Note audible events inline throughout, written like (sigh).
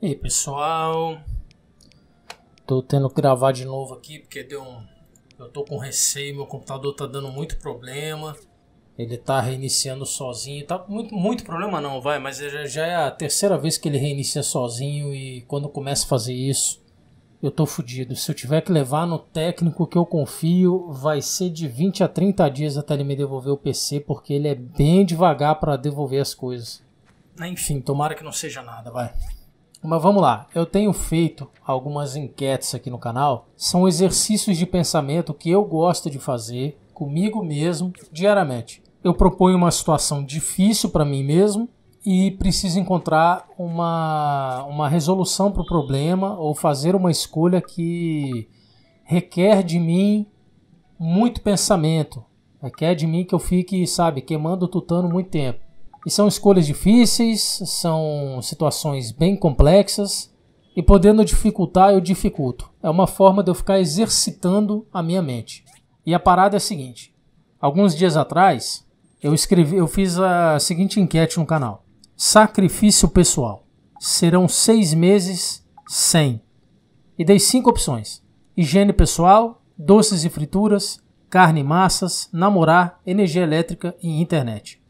E aí pessoal, tô tendo que gravar de novo aqui porque deu um. Eu tô com receio, meu computador tá dando muito problema. Ele tá reiniciando sozinho, tá muito, muito problema não, vai, mas já, é a terceira vez que ele reinicia sozinho e quando começa a fazer isso, eu tô fudido. Se eu tiver que levar no técnico que eu confio, vai ser de 20 a 30 dias até ele me devolver o PC, porque ele é bem devagar para devolver as coisas. Enfim, tomara que não seja nada, vai. Mas vamos lá, eu tenho feito algumas enquetes aqui no canal. São exercícios de pensamento que eu gosto de fazer comigo mesmo diariamente. Eu proponho uma situação difícil para mim mesmo e preciso encontrar uma, uma resolução para o problema ou fazer uma escolha que requer de mim muito pensamento, requer de mim que eu fique, sabe, queimando o tutano muito tempo. E são escolhas difíceis, são situações bem complexas e podendo dificultar, eu dificulto. É uma forma de eu ficar exercitando a minha mente. E a parada é a seguinte: alguns dias atrás, eu escrevi, eu fiz a seguinte enquete no canal: sacrifício pessoal. Serão seis meses sem. E dei cinco opções: higiene pessoal, doces e frituras, carne e massas, namorar, energia elétrica e internet.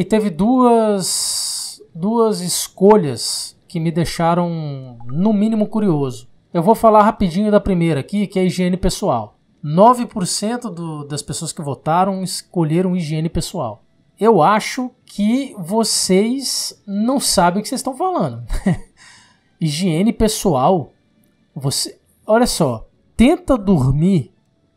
E teve duas, duas escolhas que me deixaram, no mínimo, curioso. Eu vou falar rapidinho da primeira aqui, que é a higiene pessoal. 9% do, das pessoas que votaram escolheram higiene pessoal. Eu acho que vocês não sabem o que vocês estão falando. (laughs) higiene pessoal. Você, olha só, tenta dormir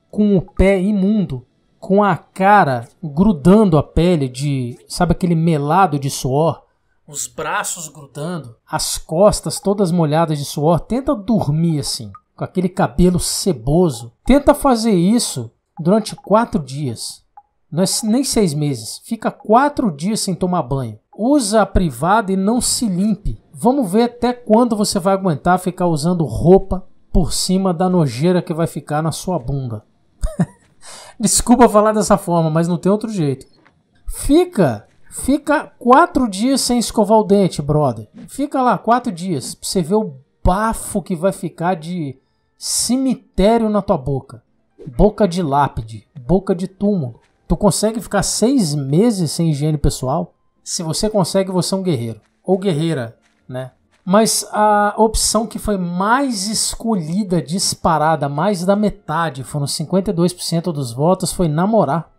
com o pé imundo com a cara grudando a pele de, sabe aquele melado de suor? Os braços grudando, as costas todas molhadas de suor. Tenta dormir assim, com aquele cabelo ceboso. Tenta fazer isso durante quatro dias. Não é nem seis meses. Fica quatro dias sem tomar banho. Usa a privada e não se limpe. Vamos ver até quando você vai aguentar ficar usando roupa por cima da nojeira que vai ficar na sua bunda. Desculpa falar dessa forma, mas não tem outro jeito. Fica, fica quatro dias sem escovar o dente, brother. Fica lá quatro dias pra você ver o bafo que vai ficar de cemitério na tua boca. Boca de lápide, boca de túmulo. Tu consegue ficar seis meses sem higiene pessoal? Se você consegue, você é um guerreiro. Ou guerreira, né? Mas a opção que foi mais escolhida, disparada, mais da metade, foram 52% dos votos, foi namorar.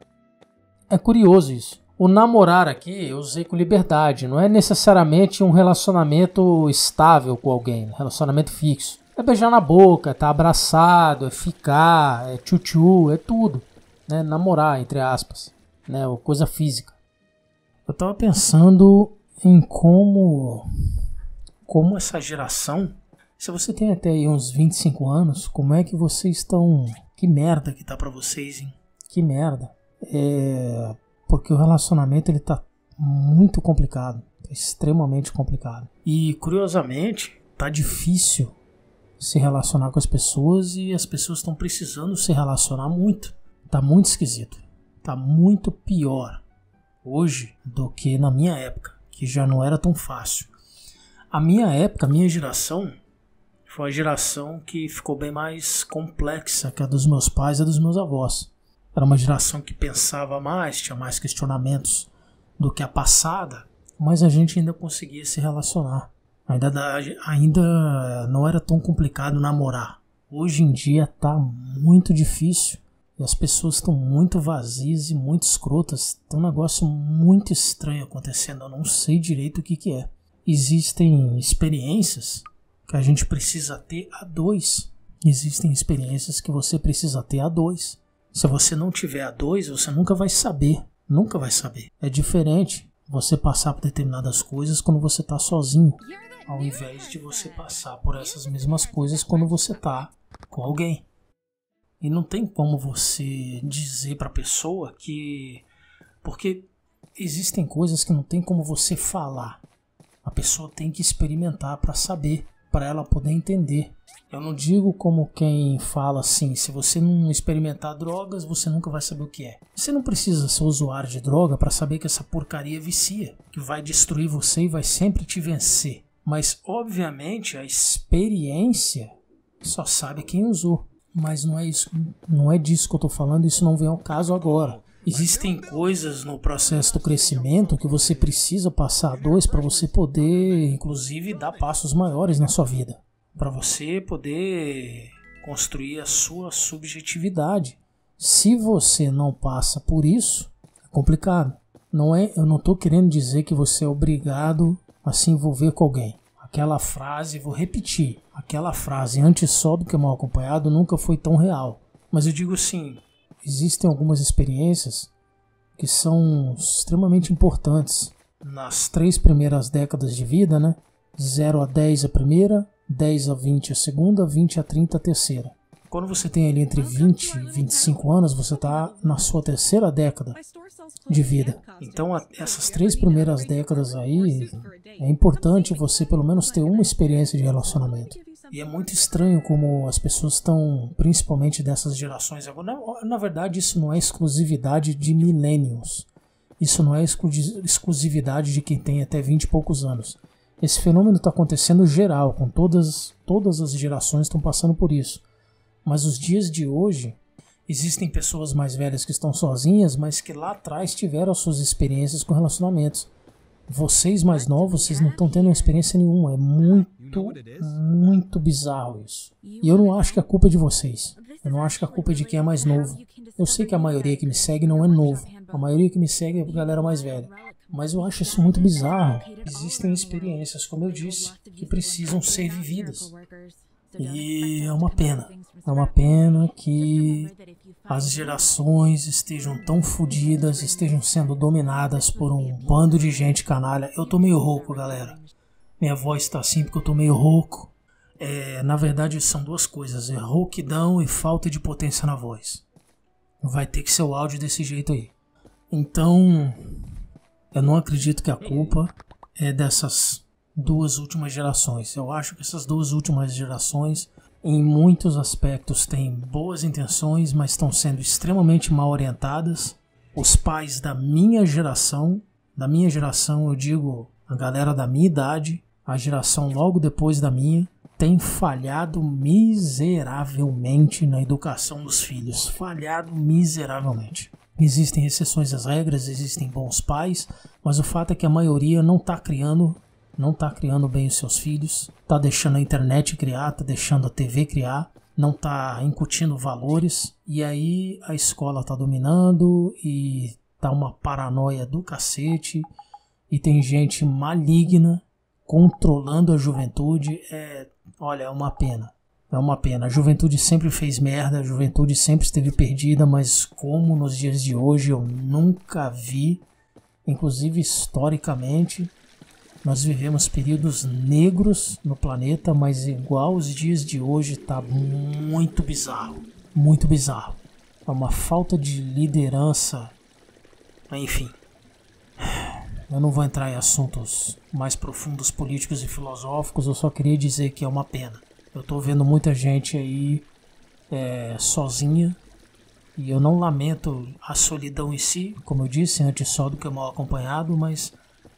É curioso isso. O namorar aqui eu usei com liberdade, não é necessariamente um relacionamento estável com alguém, relacionamento fixo. É beijar na boca, é tá abraçado, é ficar, é tchu-tchu, é tudo. Né? Namorar, entre aspas, né? Ou coisa física. Eu tava pensando em como como essa geração. Se você tem até aí uns 25 anos, como é que vocês estão. Que merda que tá para vocês, hein? Que merda. É. Porque o relacionamento ele tá muito complicado. Tá extremamente complicado. E curiosamente, tá difícil se relacionar com as pessoas e as pessoas estão precisando se relacionar muito. Tá muito esquisito. Tá muito pior hoje do que na minha época, que já não era tão fácil. A minha época, a minha geração, foi a geração que ficou bem mais complexa que a dos meus pais e dos meus avós. Era uma geração que pensava mais, tinha mais questionamentos do que a passada, mas a gente ainda conseguia se relacionar. Ainda, ainda não era tão complicado namorar. Hoje em dia tá muito difícil e as pessoas estão muito vazias e muito escrotas. Tem um negócio muito estranho acontecendo, eu não sei direito o que, que é existem experiências que a gente precisa ter a dois. Existem experiências que você precisa ter a dois. Se você não tiver a dois, você nunca vai saber. Nunca vai saber. É diferente você passar por determinadas coisas quando você está sozinho, ao invés de você passar por essas mesmas coisas quando você está com alguém. E não tem como você dizer para a pessoa que. Porque existem coisas que não tem como você falar pessoa tem que experimentar para saber, para ela poder entender. Eu não digo como quem fala assim, se você não experimentar drogas, você nunca vai saber o que é. Você não precisa ser usuário de droga para saber que essa porcaria vicia, que vai destruir você e vai sempre te vencer. Mas obviamente a experiência só sabe quem usou. Mas não é isso, não é disso que eu estou falando, isso não vem ao caso agora. Existem coisas no processo do crescimento que você precisa passar a dois para você poder, inclusive, dar passos maiores na sua vida. Para você poder construir a sua subjetividade. Se você não passa por isso, é complicado. Não é, eu não estou querendo dizer que você é obrigado a se envolver com alguém. Aquela frase, vou repetir, aquela frase antes só do que mal acompanhado nunca foi tão real. Mas eu digo sim, existem algumas experiências que são extremamente importantes nas três primeiras décadas de vida, né? 0 a 10 a primeira, 10 a 20 a segunda, 20 a 30 a terceira. Quando você tem ali entre 20 e 25 anos, você está na sua terceira década de vida. Então, essas três primeiras décadas aí, é importante você pelo menos ter uma experiência de relacionamento. E é muito estranho como as pessoas estão, principalmente dessas gerações agora. Na, na verdade, isso não é exclusividade de milênios. Isso não é exclu exclusividade de quem tem até 20 e poucos anos. Esse fenômeno está acontecendo geral, com todas, todas as gerações estão passando por isso. Mas os dias de hoje, existem pessoas mais velhas que estão sozinhas, mas que lá atrás tiveram suas experiências com relacionamentos vocês mais novos, vocês não estão tendo experiência nenhuma. É muito, muito bizarro isso. E eu não acho que a culpa é de vocês. Eu não acho que a culpa é de quem é mais novo. Eu sei que a maioria que me segue não é novo. A maioria que me segue é a galera mais velha. Mas eu acho isso muito bizarro. Existem experiências, como eu disse, que precisam ser vividas. E é uma pena. É uma pena que as gerações estejam tão fodidas, estejam sendo dominadas por um bando de gente canalha. Eu tô meio rouco, galera. Minha voz tá assim porque eu tô meio rouco. É, na verdade, são duas coisas: é rouquidão e falta de potência na voz. Vai ter que ser o áudio desse jeito aí. Então, eu não acredito que a culpa é dessas duas últimas gerações. Eu acho que essas duas últimas gerações em muitos aspectos têm boas intenções, mas estão sendo extremamente mal orientadas. Os pais da minha geração, da minha geração eu digo a galera da minha idade, a geração logo depois da minha, tem falhado miseravelmente na educação dos filhos. Falhado miseravelmente. Existem exceções às regras, existem bons pais, mas o fato é que a maioria não está criando não está criando bem os seus filhos, está deixando a internet criar, está deixando a TV criar, não está incutindo valores, e aí a escola está dominando e tá uma paranoia do cacete, e tem gente maligna controlando a juventude. É, olha, é uma pena. É uma pena. A juventude sempre fez merda, a juventude sempre esteve perdida, mas como nos dias de hoje eu nunca vi, inclusive historicamente, nós vivemos períodos negros no planeta, mas igual os dias de hoje tá muito bizarro, muito bizarro. É uma falta de liderança. Enfim, eu não vou entrar em assuntos mais profundos políticos e filosóficos, eu só queria dizer que é uma pena. Eu tô vendo muita gente aí é, sozinha, e eu não lamento a solidão em si, como eu disse, antes só do que mal acompanhado, mas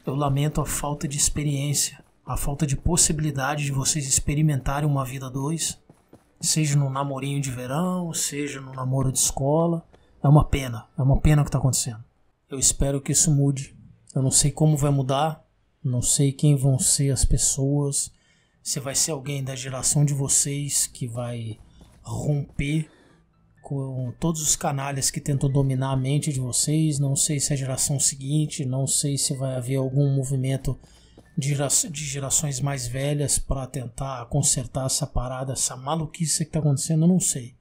eu lamento a falta de experiência, a falta de possibilidade de vocês experimentarem uma vida dois, seja no namorinho de verão, seja no namoro de escola. É uma pena, é uma pena o que está acontecendo. Eu espero que isso mude. Eu não sei como vai mudar, não sei quem vão ser as pessoas, se vai ser alguém da geração de vocês que vai romper com todos os canalhas que tentam dominar a mente de vocês. Não sei se é a geração seguinte, não sei se vai haver algum movimento de, gera de gerações mais velhas para tentar consertar essa parada, essa maluquice que está acontecendo, não sei.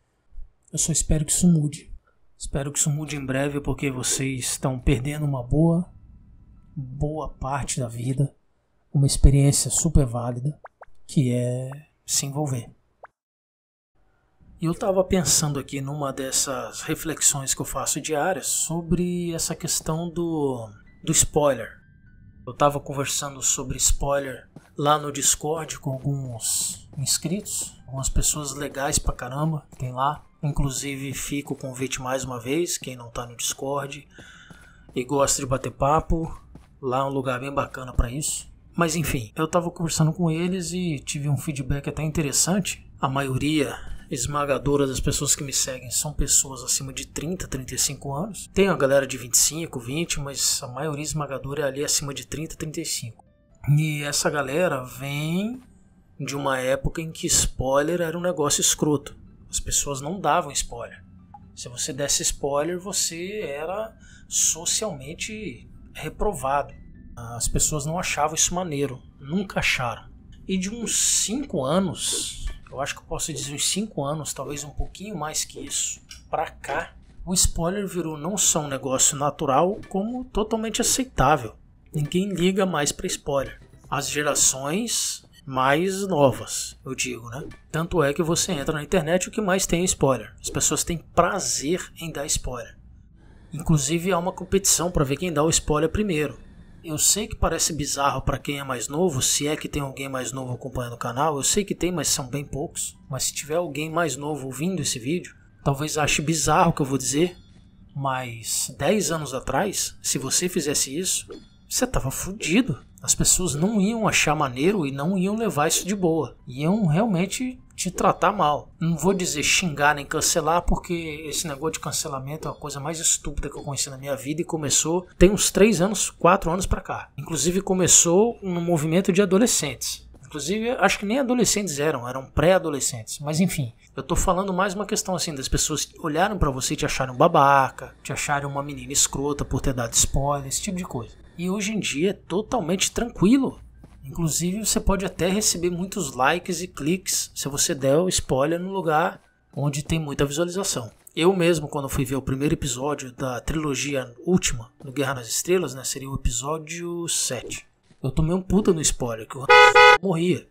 Eu só espero que isso mude. Espero que isso mude em breve porque vocês estão perdendo uma boa, boa parte da vida, uma experiência super válida que é se envolver. E eu estava pensando aqui numa dessas reflexões que eu faço diárias sobre essa questão do, do spoiler. Eu estava conversando sobre spoiler lá no Discord com alguns inscritos, algumas pessoas legais pra caramba que tem lá. Inclusive, fica o convite mais uma vez, quem não tá no Discord e gosta de bater papo, lá é um lugar bem bacana para isso. Mas enfim, eu estava conversando com eles e tive um feedback até interessante. A maioria esmagadora das pessoas que me seguem são pessoas acima de 30, 35 anos. Tem a galera de 25, 20, mas a maioria esmagadora é ali acima de 30, 35. E essa galera vem de uma época em que spoiler era um negócio escroto. As pessoas não davam spoiler. Se você desse spoiler, você era socialmente reprovado. As pessoas não achavam isso maneiro, nunca acharam. E de uns 5 anos, eu acho que eu posso dizer uns 5 anos, talvez um pouquinho mais que isso, para cá, o spoiler virou não só um negócio natural, como totalmente aceitável. Ninguém liga mais para spoiler. As gerações mais novas, eu digo, né? Tanto é que você entra na internet o que mais tem é spoiler. As pessoas têm prazer em dar spoiler. Inclusive há uma competição para ver quem dá o spoiler primeiro. Eu sei que parece bizarro para quem é mais novo, se é que tem alguém mais novo acompanhando o canal, eu sei que tem, mas são bem poucos. Mas se tiver alguém mais novo ouvindo esse vídeo, talvez ache bizarro o que eu vou dizer, mas 10 anos atrás, se você fizesse isso, você tava fudido. As pessoas não iam achar maneiro e não iam levar isso de boa. Iam realmente te tratar mal. Não vou dizer xingar nem cancelar, porque esse negócio de cancelamento é a coisa mais estúpida que eu conheci na minha vida e começou tem uns 3 anos, 4 anos para cá. Inclusive começou um movimento de adolescentes. Inclusive, acho que nem adolescentes eram, eram pré-adolescentes. Mas enfim, eu tô falando mais uma questão assim das pessoas olharam para você e te acharam babaca, te acharam uma menina escrota por ter dado spoiler, esse tipo de coisa. E hoje em dia é totalmente tranquilo Inclusive, você pode até receber muitos likes e cliques se você der o spoiler no lugar onde tem muita visualização. Eu mesmo, quando fui ver o primeiro episódio da trilogia última do Guerra nas Estrelas, né, seria o episódio 7. Eu tomei um puta no spoiler, que eu morria.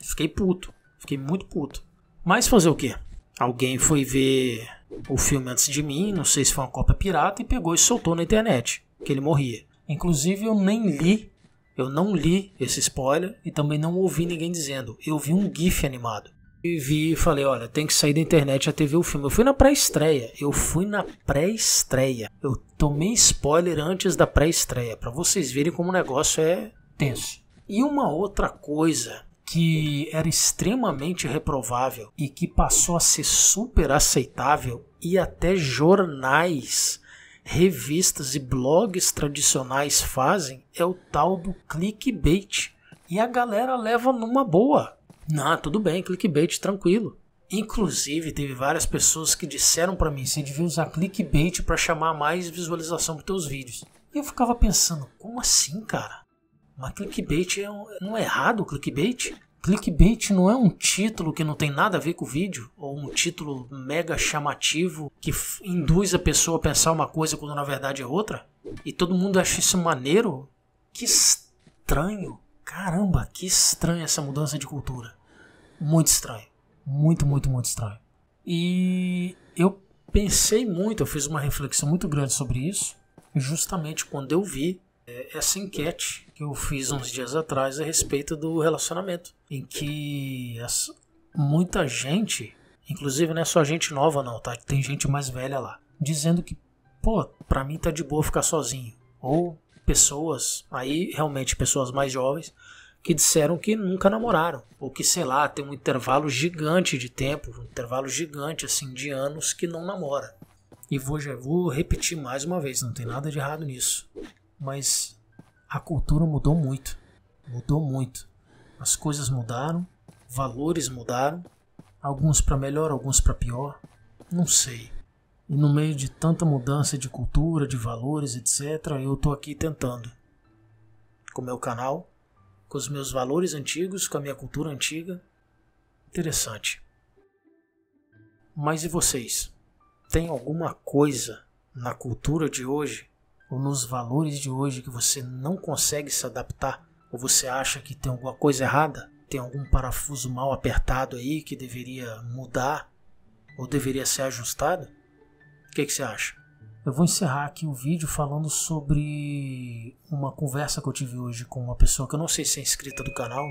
Fiquei puto, fiquei muito puto. Mas fazer o quê? Alguém foi ver o filme antes de mim, não sei se foi uma cópia pirata, e pegou e soltou na internet que ele morria. Inclusive, eu nem li eu não li esse spoiler e também não ouvi ninguém dizendo. Eu vi um GIF animado. E vi e falei, olha, tem que sair da internet a TV o filme. Eu fui na pré-estreia. Eu fui na pré-estreia. Eu tomei spoiler antes da pré-estreia, para vocês verem como o negócio é tenso. E uma outra coisa que era extremamente reprovável e que passou a ser super aceitável e até jornais revistas e blogs tradicionais fazem é o tal do clickbait. E a galera leva numa boa. Não, tudo bem, clickbait, tranquilo. Inclusive, teve várias pessoas que disseram para mim: você devia usar clickbait para chamar mais visualização para teus vídeos. E eu ficava pensando: como assim, cara? Mas clickbait é um... não é errado o clickbait? Clickbait não é um título que não tem nada a ver com o vídeo, ou um título mega chamativo que induz a pessoa a pensar uma coisa quando na verdade é outra, e todo mundo acha isso maneiro. Que estranho! Caramba, que estranha essa mudança de cultura. Muito estranho. Muito, muito, muito estranho. E eu pensei muito, eu fiz uma reflexão muito grande sobre isso, justamente quando eu vi é, essa enquete que eu fiz uns dias atrás a respeito do relacionamento, em que muita gente, inclusive não é só gente nova não, tá? Tem gente mais velha lá, dizendo que, pô, pra mim tá de boa ficar sozinho. Ou pessoas, aí realmente pessoas mais jovens, que disseram que nunca namoraram, ou que, sei lá, tem um intervalo gigante de tempo, um intervalo gigante assim de anos que não namora. E vou, já, vou repetir mais uma vez, não tem nada de errado nisso mas a cultura mudou muito. Mudou muito. As coisas mudaram, valores mudaram, alguns para melhor, alguns para pior. Não sei. E no meio de tanta mudança de cultura, de valores, etc., eu tô aqui tentando. Com o meu canal, com os meus valores antigos, com a minha cultura antiga. Interessante. Mas e vocês? Tem alguma coisa na cultura de hoje ou nos valores de hoje que você não consegue se adaptar, ou você acha que tem alguma coisa errada, tem algum parafuso mal apertado aí que deveria mudar ou deveria ser ajustado? O que, que você acha? Eu vou encerrar aqui o vídeo falando sobre uma conversa que eu tive hoje com uma pessoa que eu não sei se é inscrita do canal,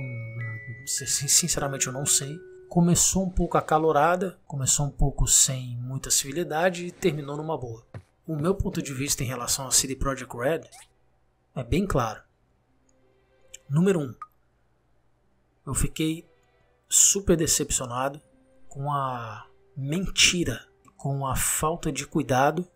sinceramente eu não sei. Começou um pouco acalorada, começou um pouco sem muita civilidade e terminou numa boa. O meu ponto de vista em relação a CD Projekt Red é bem claro. Número 1. Um, eu fiquei super decepcionado com a mentira, com a falta de cuidado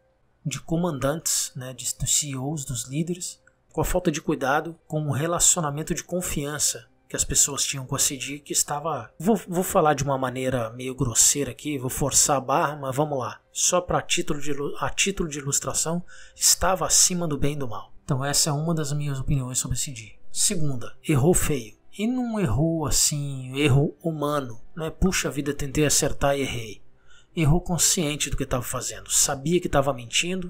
de comandantes, né, de, dos CEOs, dos líderes, com a falta de cuidado com o relacionamento de confiança que as pessoas tinham com a CD que estava. Vou, vou falar de uma maneira meio grosseira aqui, vou forçar a barra, mas vamos lá. Só para título de, a título de ilustração, estava acima do bem e do mal. Então, essa é uma das minhas opiniões sobre a CD Segunda, errou feio. E não errou assim, erro humano. Não é puxa vida, tentei acertar e errei. Errou consciente do que estava fazendo. Sabia que estava mentindo,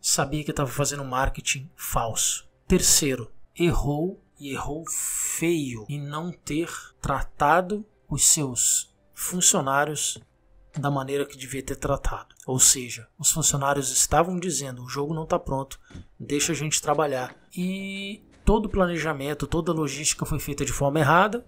sabia que estava fazendo marketing falso. Terceiro, errou e errou feio em não ter tratado os seus funcionários da maneira que devia ter tratado. Ou seja, os funcionários estavam dizendo: o jogo não está pronto, deixa a gente trabalhar. E todo o planejamento, toda a logística foi feita de forma errada.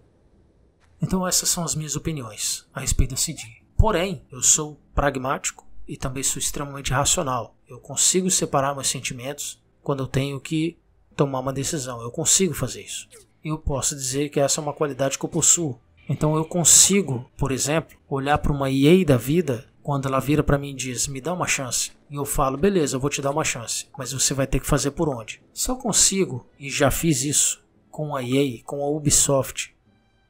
Então, essas são as minhas opiniões a respeito da dia. Porém, eu sou pragmático e também sou extremamente racional. Eu consigo separar meus sentimentos quando eu tenho que tomar uma decisão. Eu consigo fazer isso. Eu posso dizer que essa é uma qualidade que eu possuo. Então eu consigo, por exemplo, olhar para uma EA da vida quando ela vira para mim e diz: "Me dá uma chance". E eu falo: "Beleza, eu vou te dar uma chance, mas você vai ter que fazer por onde?". Se eu consigo e já fiz isso com a EA, com a Ubisoft,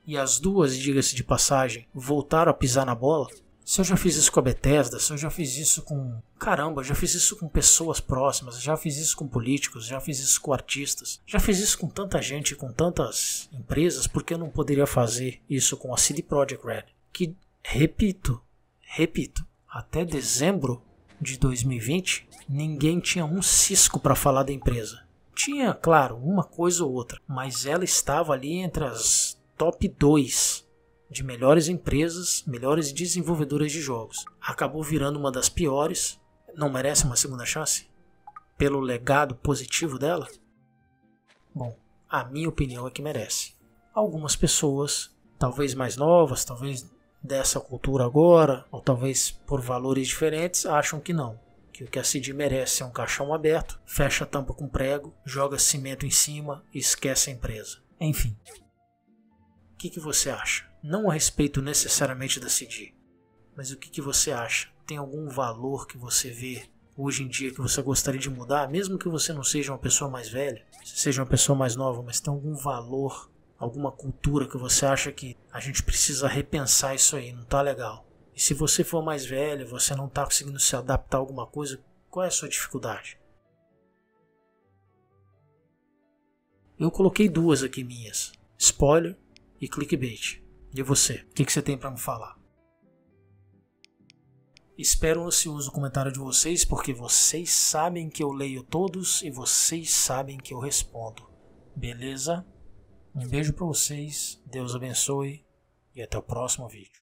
e as duas, diga-se de passagem, voltaram a pisar na bola, se eu já fiz isso com a Bethesda, se eu já fiz isso com. Caramba, já fiz isso com pessoas próximas, já fiz isso com políticos, já fiz isso com artistas, já fiz isso com tanta gente, com tantas empresas, por que eu não poderia fazer isso com a CD Projekt Red? Que, repito, repito, até dezembro de 2020, ninguém tinha um cisco para falar da empresa. Tinha, claro, uma coisa ou outra, mas ela estava ali entre as top 2 de melhores empresas, melhores desenvolvedoras de jogos. Acabou virando uma das piores. Não merece uma segunda chance? Pelo legado positivo dela? Bom, a minha opinião é que merece. Algumas pessoas, talvez mais novas, talvez dessa cultura agora, ou talvez por valores diferentes, acham que não. Que o que a CD merece é um caixão aberto, fecha a tampa com prego, joga cimento em cima e esquece a empresa. Enfim. O que, que você acha? Não a respeito necessariamente da CD, mas o que, que você acha? Tem algum valor que você vê hoje em dia que você gostaria de mudar, mesmo que você não seja uma pessoa mais velha, seja uma pessoa mais nova, mas tem algum valor, alguma cultura que você acha que a gente precisa repensar isso aí, não tá legal. E se você for mais velho, você não tá conseguindo se adaptar a alguma coisa, qual é a sua dificuldade? Eu coloquei duas aqui minhas: spoiler e clickbait. E você? O que, que você tem para me falar? Espero ansioso o comentário de vocês, porque vocês sabem que eu leio todos e vocês sabem que eu respondo. Beleza? Um beijo para vocês, Deus abençoe e até o próximo vídeo.